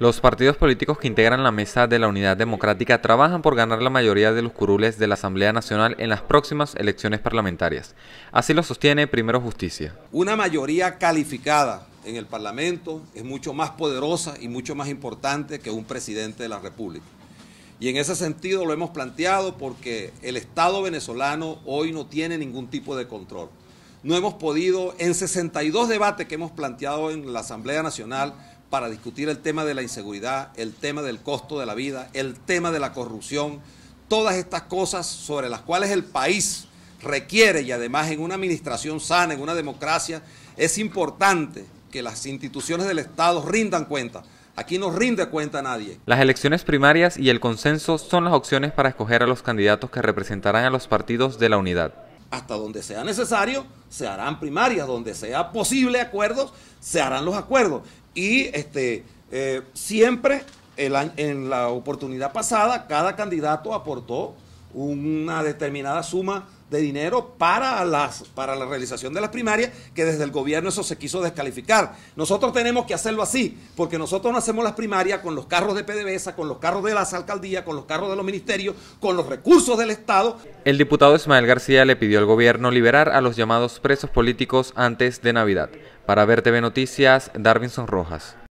Los partidos políticos que integran la mesa de la Unidad Democrática trabajan por ganar la mayoría de los curules de la Asamblea Nacional en las próximas elecciones parlamentarias. Así lo sostiene Primero Justicia. Una mayoría calificada en el Parlamento es mucho más poderosa y mucho más importante que un presidente de la República. Y en ese sentido lo hemos planteado porque el Estado venezolano hoy no tiene ningún tipo de control. No hemos podido, en 62 debates que hemos planteado en la Asamblea Nacional, para discutir el tema de la inseguridad, el tema del costo de la vida, el tema de la corrupción, todas estas cosas sobre las cuales el país requiere y además en una administración sana, en una democracia, es importante que las instituciones del Estado rindan cuenta. Aquí no rinde cuenta nadie. Las elecciones primarias y el consenso son las opciones para escoger a los candidatos que representarán a los partidos de la unidad. Hasta donde sea necesario, se harán primarias, donde sea posible acuerdos, se harán los acuerdos. Y este, eh, siempre en la oportunidad pasada, cada candidato aportó una determinada suma de dinero para, las, para la realización de las primarias, que desde el gobierno eso se quiso descalificar. Nosotros tenemos que hacerlo así, porque nosotros no hacemos las primarias con los carros de PDVSA, con los carros de las alcaldías, con los carros de los ministerios, con los recursos del Estado. El diputado Ismael García le pidió al gobierno liberar a los llamados presos políticos antes de Navidad. Para Ver TV Noticias, Darvinson Rojas.